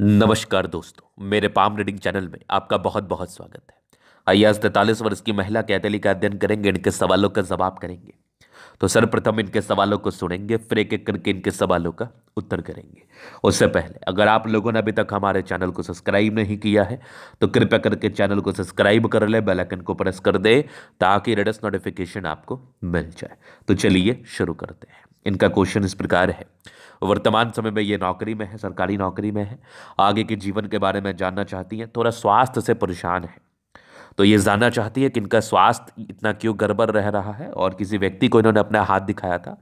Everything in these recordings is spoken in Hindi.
नमस्कार दोस्तों मेरे पाम रीडिंग चैनल में आपका बहुत बहुत स्वागत है आइए आज तैतालीस वर्ष की महिला कैथली का अध्ययन करेंगे इनके सवालों का जवाब करेंगे तो सर्वप्रथम इनके सवालों को सुनेंगे फिर एक एक करके इनके सवालों का उत्तर करेंगे उससे पहले अगर आप लोगों ने अभी तक हमारे चैनल को सब्सक्राइब नहीं किया है तो कृपया करके चैनल को सब्सक्राइब कर ले बेलाइकन को प्रेस कर दे ताकि रेडस नोटिफिकेशन आपको मिल जाए तो चलिए शुरू करते हैं इनका क्वेश्चन इस प्रकार है वर्तमान समय में ये नौकरी में है सरकारी नौकरी में है आगे के जीवन के बारे में जानना चाहती हैं थोड़ा स्वास्थ्य से परेशान है तो ये जानना चाहती है कि इनका स्वास्थ्य इतना क्यों गड़बड़ रह रहा है और किसी व्यक्ति को इन्होंने अपना हाथ दिखाया था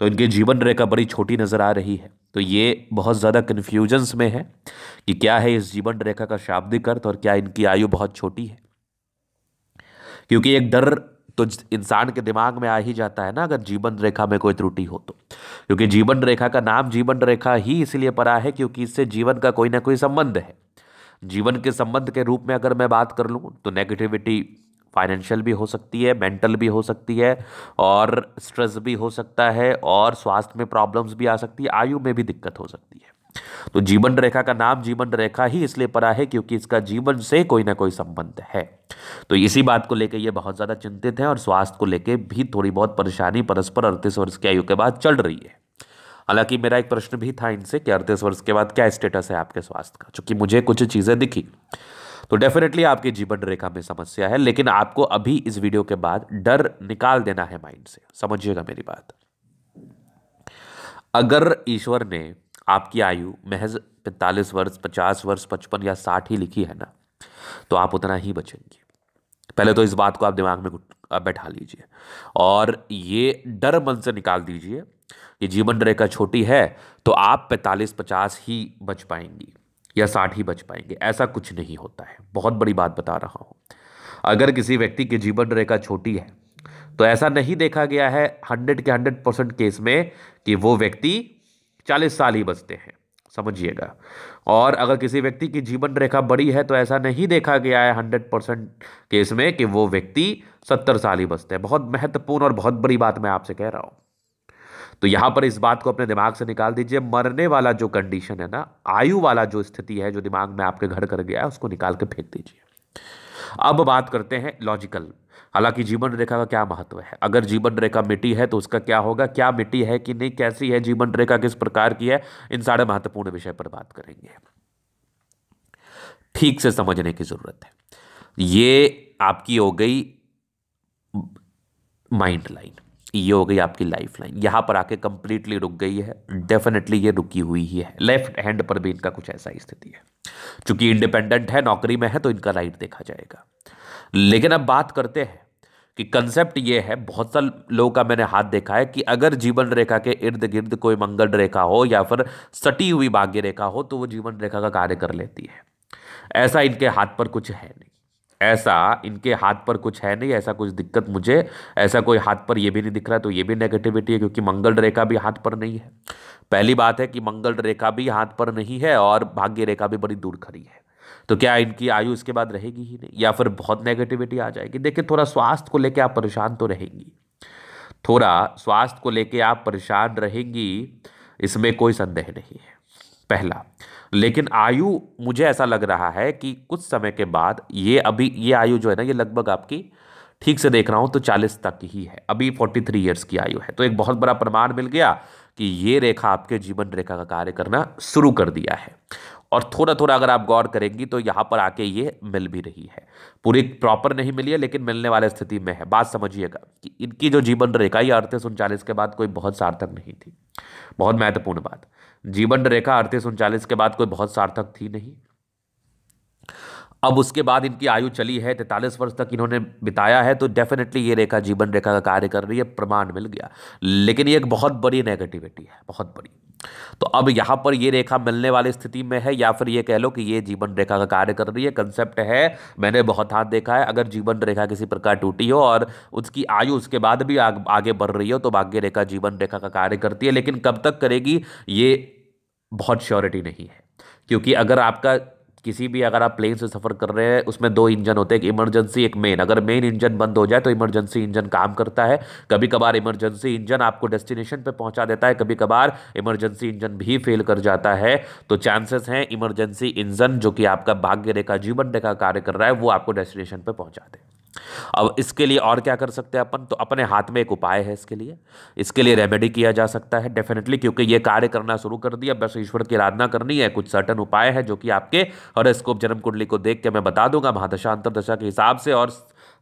तो इनके जीवन रेखा बड़ी छोटी नज़र आ रही है तो ये बहुत ज़्यादा कन्फ्यूजन्स में है कि क्या है इस जीवन रेखा का शाब्दिक अर्थ और क्या इनकी आयु बहुत छोटी है क्योंकि एक डर तो इंसान के दिमाग में आ ही जाता है ना अगर जीवन रेखा में कोई त्रुटि हो तो क्योंकि जीवन रेखा का नाम जीवन रेखा ही इसलिए पड़ा है क्योंकि इससे जीवन का कोई ना कोई संबंध है जीवन के संबंध के रूप में अगर मैं बात कर लूँ तो नेगेटिविटी फाइनेंशियल भी हो सकती है मेंटल भी हो सकती है और स्ट्रेस भी हो सकता है और स्वास्थ्य में प्रॉब्लम्स भी आ सकती है आयु में भी दिक्कत हो सकती है तो जीवन रेखा का नाम जीवन रेखा ही इसलिए पड़ा है क्योंकि इसका जीवन से कोई ना कोई संबंध है तो इसी बात को लेकर ये बहुत ज़्यादा चिंतित हैं और स्वास्थ्य को लेकर भी थोड़ी बहुत परेशानी परस्पर अड़तीस वर्ष की आयु के बाद चल रही है हालांकि मेरा एक प्रश्न भी था इनसे कि अड़तीस वर्ष के बाद क्या स्टेटस है आपके स्वास्थ्य का चूंकि मुझे कुछ चीज़ें दिखी तो डेफिनेटली आपकी जीवन रेखा में समस्या है लेकिन आपको अभी इस वीडियो के बाद डर निकाल देना है माइंड से समझिएगा मेरी बात अगर ईश्वर ने आपकी आयु महज पैंतालीस वर्ष पचास वर्ष पचपन या साठ ही लिखी है ना तो आप उतना ही बचेंगे पहले तो इस बात को आप दिमाग में बैठा लीजिए और ये डर मन से निकाल दीजिए कि जीवन रेखा छोटी है तो आप पैंतालीस पचास ही बच पाएंगी या साठ ही बच पाएंगे ऐसा कुछ नहीं होता है बहुत बड़ी बात बता रहा हूँ अगर किसी व्यक्ति की जीवन रेखा छोटी है तो ऐसा नहीं देखा गया है हंड्रेड के हंड्रेड परसेंट केस में कि वो व्यक्ति चालीस साल ही बचते हैं समझिएगा और अगर किसी व्यक्ति की जीवन रेखा बड़ी है तो ऐसा नहीं देखा गया है हंड्रेड परसेंट केस में कि वो व्यक्ति सत्तर साल ही बचते हैं बहुत महत्वपूर्ण और बहुत बड़ी बात मैं आपसे कह रहा हूँ तो यहाँ पर इस बात को अपने दिमाग से निकाल दीजिए मरने वाला जो कंडीशन है ना आयु वाला जो स्थिति है जो दिमाग में आपके घर कर गया है उसको निकाल के फेंक दीजिए अब बात करते हैं लॉजिकल हालांकि जीवन रेखा का क्या महत्व है अगर जीवन रेखा मिट्टी है तो उसका क्या होगा क्या मिट्टी है कि नहीं कैसी है जीवन रेखा किस प्रकार की है इन सारे महत्वपूर्ण विषय पर बात करेंगे ठीक से समझने की जरूरत है ये आपकी हो गई माइंड लाइन ये हो गई आपकी लाइफ लाइन यहाँ पर आके कंप्लीटली रुक गई है डेफिनेटली ये रुकी हुई ही है लेफ्ट हैंड पर भी इनका कुछ ऐसा ही स्थिति है चूंकि इंडिपेंडेंट है नौकरी में है तो इनका राइट देखा जाएगा लेकिन अब बात करते हैं कि कंसेप्ट ये है बहुत सारे लोगों का मैंने हाथ देखा है कि अगर जीवन रेखा के इर्द गिर्द कोई मंगल रेखा हो या फिर सटी हुई भाग्य रेखा हो तो वो जीवन रेखा का कार्य कर लेती है ऐसा इनके हाथ पर कुछ है नहीं ऐसा इनके हाथ पर कुछ है नहीं ऐसा कुछ दिक्कत मुझे ऐसा कोई हाथ पर ये भी नहीं दिख रहा तो ये भी नेगेटिविटी है क्योंकि मंगल रेखा भी हाथ पर नहीं है पहली बात है कि मंगल रेखा भी हाथ पर नहीं है और भाग्य रेखा भी बड़ी दूर खड़ी है तो क्या इनकी आयु इसके बाद रहेगी ही नहीं या फिर बहुत नेगेटिविटी आ जाएगी देखिए थोड़ा स्वास्थ्य को लेकर आप परेशान तो रहेंगी थोड़ा स्वास्थ्य को लेकर आप परेशान रहेंगी इसमें कोई संदेह नहीं है पहला लेकिन आयु मुझे ऐसा लग रहा है कि कुछ समय के बाद ये अभी ये आयु जो है ना ये लगभग आपकी ठीक से देख रहा हूँ तो चालीस तक ही है अभी फोर्टी थ्री ईयर्स की आयु है तो एक बहुत बड़ा प्रमाण मिल गया कि ये रेखा आपके जीवन रेखा का कार्य करना शुरू कर दिया है और थोड़ा थोड़ा अगर आप गौर करेंगी तो यहाँ पर आके ये मिल भी रही है पूरी प्रॉपर नहीं मिली है लेकिन मिलने वाले स्थिति में है बात समझिएगा कि इनकी जो जीवन रेखा ये अड़तीस उनचालीस के बाद कोई बहुत सार्थक नहीं थी बहुत महत्वपूर्ण बात जीवन रेखा अड़तीस उनचालीस के बाद कोई बहुत सार्थक थी नहीं अब उसके बाद इनकी आयु चली है तैंतालीस वर्ष तक इन्होंने बिताया है तो डेफिनेटली ये रेखा जीवन रेखा का कार्य कर रही है प्रमाण मिल गया लेकिन ये एक बहुत बड़ी नेगेटिविटी है बहुत बड़ी तो अब यहाँ पर ये रेखा मिलने वाली स्थिति में है या फिर ये कह लो कि ये जीवन रेखा का कार्य कर रही है कंसेप्ट है मैंने बहुत हाथ देखा है अगर जीवन रेखा किसी प्रकार टूटी हो और उसकी आयु उसके बाद भी आगे बढ़ रही हो तो भाग्य रेखा जीवन रेखा का कार्य करती है लेकिन कब तक करेगी ये बहुत श्योरिटी नहीं है क्योंकि अगर आपका किसी भी अगर आप प्लेन से सफ़र कर रहे हैं उसमें दो इंजन होते हैं एक इमरजेंसी एक मेन अगर मेन इंजन बंद हो जाए तो इमरजेंसी इंजन काम करता है कभी कभार इमरजेंसी इंजन आपको डेस्टिनेशन पे पहुंचा देता है कभी कभार इमरजेंसी इंजन भी फेल कर जाता है तो चांसेस हैं इमरजेंसी इंजन जो कि आपका भाग्य रेखा जीवन रेखा कार्य कर रहा है वो आपको डेस्टिनेशन पर पहुँचा दे अब इसके लिए और क्या कर सकते हैं अपन तो अपने हाथ में एक उपाय है इसके लिए इसके लिए रेमेडी किया जा सकता है डेफिनेटली क्योंकि ये कार्य करना शुरू कर दिया बस ईश्वर की आराधना करनी है कुछ सर्टन उपाय है जो कि आपके इसको जन्म कुंडली को देख के मैं बता दूंगा महादशा अंतरदशा के हिसाब से और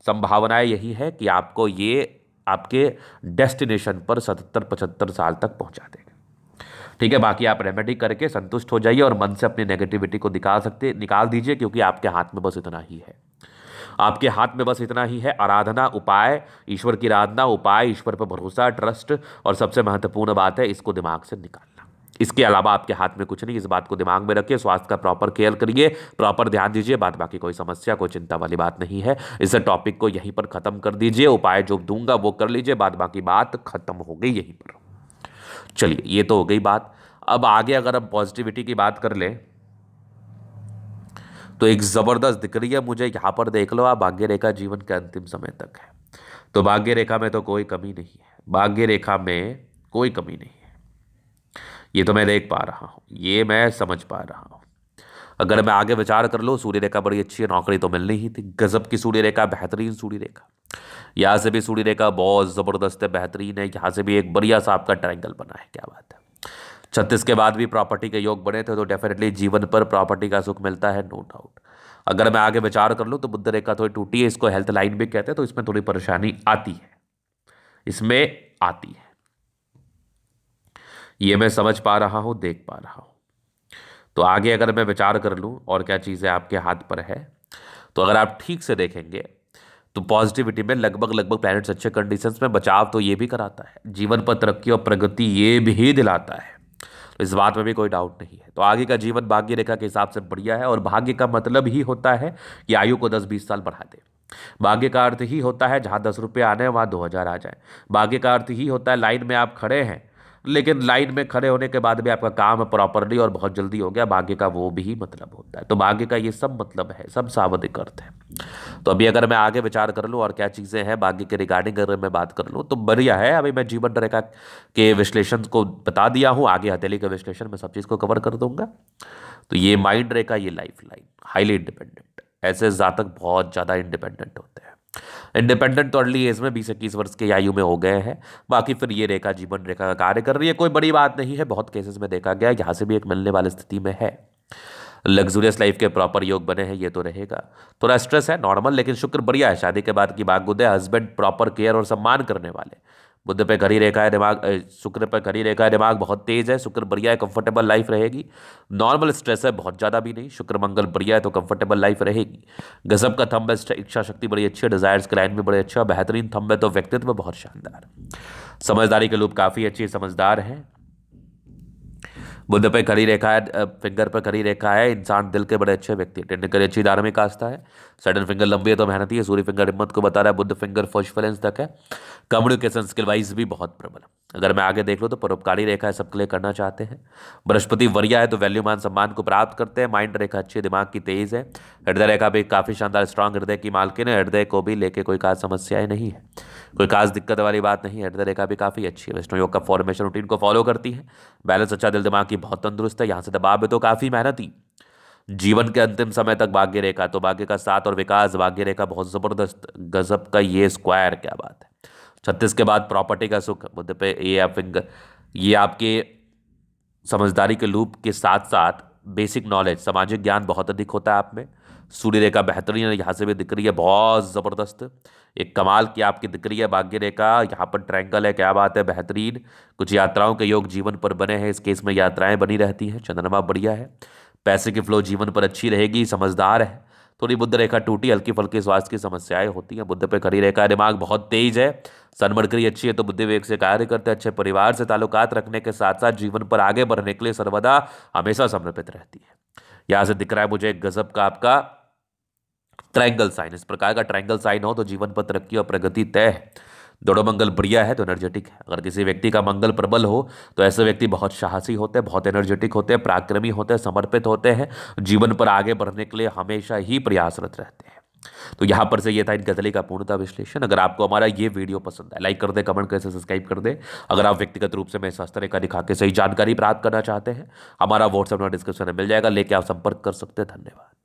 संभावनाएं यही है कि आपको ये आपके डेस्टिनेशन पर सतहत्तर पचहत्तर साल तक पहुंचा देगा ठीक है बाकी आप रेमेडी करके संतुष्ट हो जाइए और मन से अपनी नेगेटिविटी को निकाल सकते निकाल दीजिए क्योंकि आपके हाथ में बस इतना ही है आपके हाथ में बस इतना ही है आराधना उपाय ईश्वर की आराधना उपाय ईश्वर पर भरोसा ट्रस्ट और सबसे महत्वपूर्ण बात है इसको दिमाग से निकालना इसके अलावा आपके हाथ में कुछ नहीं इस बात को दिमाग में रखिए स्वास्थ्य का प्रॉपर केयर करिए प्रॉपर ध्यान दीजिए बात बाकी कोई समस्या कोई चिंता वाली बात नहीं है इस टॉपिक को यहीं पर ख़त्म कर दीजिए उपाय जो दूंगा वो कर लीजिए बात बाकी बात खत्म हो गई यहीं पर चलिए ये तो हो गई बात अब आगे अगर हम पॉजिटिविटी की बात कर लें तो एक ज़बरदस्त दिख रही है मुझे यहाँ पर देख लो आप भाग्य रेखा जीवन के अंतिम समय तक है तो भाग्य रेखा में तो कोई कमी नहीं है भाग्य रेखा में कोई कमी नहीं है ये तो मैं देख पा रहा हूँ ये मैं समझ पा रहा हूँ अगर मैं आगे विचार कर लो सूर्य रेखा बड़ी अच्छी है नौकरी तो मिलनी ही थी गज़ब की सूर्य रेखा बेहतरीन सूर्य रेखा यहाँ से भी सूर्य रेखा बहुत ज़बरदस्त है बेहतरीन है यहाँ से भी एक बढ़िया सा आपका ट्राइंगल बना है क्या बात है छत्तीस के बाद भी प्रॉपर्टी के योग बने थे तो डेफिनेटली जीवन पर प्रॉपर्टी का सुख मिलता है नो डाउट अगर मैं आगे विचार कर लूँ तो बुद्ध रेखा थोड़ी टूटी है इसको हेल्थ लाइन भी कहते हैं तो इसमें थोड़ी परेशानी आती है इसमें आती है ये मैं समझ पा रहा हूँ देख पा रहा हूँ तो आगे अगर मैं विचार कर लूँ और क्या चीज़ें आपके हाथ पर है तो अगर आप ठीक से देखेंगे तो पॉजिटिविटी में लगभग लगभग प्लैनेट्स अच्छे कंडीशंस में बचाव तो ये भी कराता है जीवन पर तरक्की और प्रगति ये भी दिलाता है तो इस बात में भी कोई डाउट नहीं है तो आगे का जीवन भाग्य रेखा के हिसाब से बढ़िया है और भाग्य का मतलब ही होता है कि आयु को दस बीस साल बढ़ा दें भाग्य का अर्थ ही होता है जहाँ दस रुपये आने वहां वहाँ दो हज़ार आ जाए भाग्य का अर्थ ही होता है लाइन में आप खड़े हैं लेकिन लाइन में खड़े होने के बाद भी आपका काम प्रॉपरली और बहुत जल्दी हो गया भाग्य का वो भी मतलब होता है तो भाग्य का ये सब मतलब है सब सावधिक अर्थ है तो अभी अगर मैं आगे विचार कर लूँ और क्या चीज़ें हैं भाग्य के रिगार्डिंग अगर मैं बात कर लूँ तो बढ़िया है अभी मैं जीवन रेखा के विश्लेषण को बता दिया हूँ आगे हथेली के विश्लेषण में सब चीज़ को कवर कर दूंगा तो ये माइंड रेखा ये लाइफ लाइन हाईली इंडिपेंडेंट ऐसे जातक बहुत ज़्यादा इंडिपेंडेंट होते हैं इंडिपेंडेंट तो अर्ली एज में बीस इक्कीस वर्ष की आयु में हो गए हैं बाकी फिर ये रेखा जीवन रेखा का कार्य कर रही है कोई बड़ी बात नहीं है बहुत केसेस में देखा गया यहाँ से भी एक मिलने वाली स्थिति में है लग्जूरियस लाइफ के प्रॉपर योग बने हैं ये तो रहेगा थोड़ा स्ट्रेस है नॉर्मल लेकिन शुक्र बढ़िया है शादी के बाद की बागुद है हस्बैंड प्रॉपर केयर और सम्मान करने वाले बुद्ध पे घड़ी रेखा है दिमाग शुक्र पे घड़ी रेखा है दिमाग बहुत तेज़ है शुक्र बढ़िया है कंफर्टेबल लाइफ रहेगी नॉर्मल स्ट्रेस है बहुत ज़्यादा भी नहीं शुक्र मंगल बढ़िया है तो कंफर्टेबल लाइफ रहेगी गजब का थम्ब है इच्छा शक्ति बड़ी अच्छी है डिज़ायर्स के लाइन भी बड़े अच्छा बेहतरीन थम्ब है तो व्यक्तित्व बहुत शानदार समझदारी के लोग काफ़ी अच्छे समझदार हैं बुद्ध पे खड़ी रेखा है फिंगर पे खड़ी रेखा है इंसान दिल के बड़े अच्छे व्यक्ति टिंड अच्छी धार्मिक आस्था है सडन फिंगर लंबी है तो मेहनती है सूर्य फिंगर हिम्मत को बता रहा है बुद्ध फिंगर फर्स्ट तक है कम्युनिकेशन स्किल वाइज भी बहुत प्रबल अगर मैं आगे देख लूँ तो परोपकारी रेखा है सबके लिए करना चाहते हैं बृहस्पति वरिया है तो वैल्यू मान सम्मान को प्राप्त करते हैं माइंड रेखा अच्छी दिमाग की तेज है हृदय रेखा भी काफ़ी शानदार स्ट्रांग हृदय की मालकिन है हृदय को भी लेके कोई खास समस्याएं नहीं है कोई खास दिक्कत वाली बात नहीं है हृदय रेखा भी काफ़ी अच्छी है वैष्णो योग का फॉर्मेशन रूटीन को फॉलो करती है बैलेंस अच्छा दिल दिमाग की बहुत तंदुरुस्त है यहाँ से दबाव है तो काफ़ी मेहनती जीवन के अंतिम समय तक भाग्य रेखा तो भाग्य का साथ और विकास भाग्य रेखा बहुत ज़बरदस्त गजब का ये स्क्वायर क्या बात है छत्तीस के बाद प्रॉपर्टी का सुख मुद्दे पे ये आप ये आपके समझदारी के लूप के साथ साथ बेसिक नॉलेज सामाजिक ज्ञान बहुत अधिक होता है आप में सूर्य रेखा बेहतरीन है यहाँ से भी दिख रही है बहुत ज़बरदस्त एक कमाल की आपकी दिख रही है भाग्य रेखा यहाँ पर ट्रैंगल है क्या बात है बेहतरीन कुछ यात्राओं के योग जीवन पर बने हैं इस केस में यात्राएं बनी रहती हैं चंद्रमा बढ़िया है पैसे की फ्लो जीवन पर अच्छी रहेगी समझदार है थोड़ी बुद्ध रेखा टूटी हल्की फल्की स्वास्थ्य की समस्याएं होती हैं बुद्ध पे खड़ी रेखा दिमाग बहुत तेज है सनमरकरी अच्छी है तो बुद्धि वेग से कार्य करते अच्छे परिवार से ताल्लुकात रखने के साथ साथ जीवन पर आगे बढ़ने के लिए सर्वदा हमेशा समर्पित रहती है यहाँ से दिख रहा है मुझे एक गजब का आपका ट्रायंगल साइन इस प्रकार का ट्रायंगल साइन हो तो जीवन पर तरक्की और प्रगति तय है दोनों मंगल प्रिय है तो एनर्जेटिक है अगर किसी व्यक्ति का मंगल प्रबल हो तो ऐसे व्यक्ति बहुत साहसी होते हैं बहुत एनर्जेटिक होते हैं पराक्रमी होते हैं समर्पित होते हैं जीवन पर आगे बढ़ने के लिए हमेशा ही प्रयासरत रहते हैं तो यहाँ पर से ये था इन गजली का पूर्णता विश्लेषण अगर आपको हमारा ये वीडियो पसंद है लाइक कर दे कमेंट कर सब्सक्राइब कर दे अगर आप व्यक्तिगत रूप से मैं तरह का दिखा के सही जानकारी प्राप्त करना चाहते हैं हमारा व्हाट्सएप नंबर डिस्क्रिप्शन में मिल जाएगा लेके आप संपर्क कर सकते हैं धन्यवाद